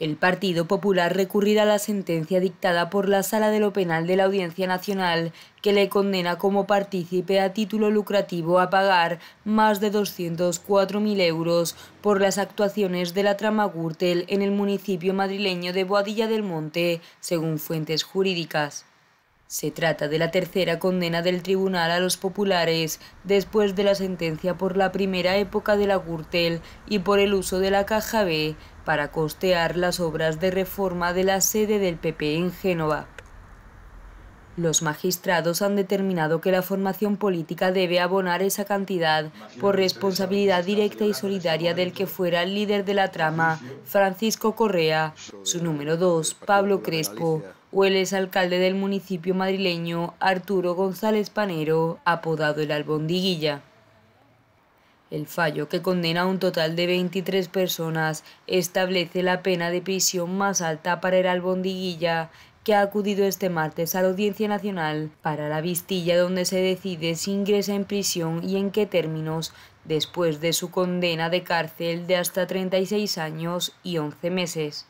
El Partido Popular recurrirá a la sentencia dictada por la Sala de lo Penal de la Audiencia Nacional, que le condena como partícipe a título lucrativo a pagar más de 204.000 euros por las actuaciones de la trama Gürtel en el municipio madrileño de Boadilla del Monte, según fuentes jurídicas. Se trata de la tercera condena del tribunal a los populares, después de la sentencia por la primera época de la Gürtel y por el uso de la caja B, para costear las obras de reforma de la sede del PP en Génova. Los magistrados han determinado que la formación política debe abonar esa cantidad por responsabilidad directa y solidaria del que fuera el líder de la trama, Francisco Correa, su número dos, Pablo Crespo, o el exalcalde del municipio madrileño, Arturo González Panero, apodado el Albondiguilla. El fallo, que condena a un total de 23 personas, establece la pena de prisión más alta para el albondiguilla, que ha acudido este martes a la Audiencia Nacional para la vistilla donde se decide si ingresa en prisión y en qué términos después de su condena de cárcel de hasta 36 años y 11 meses.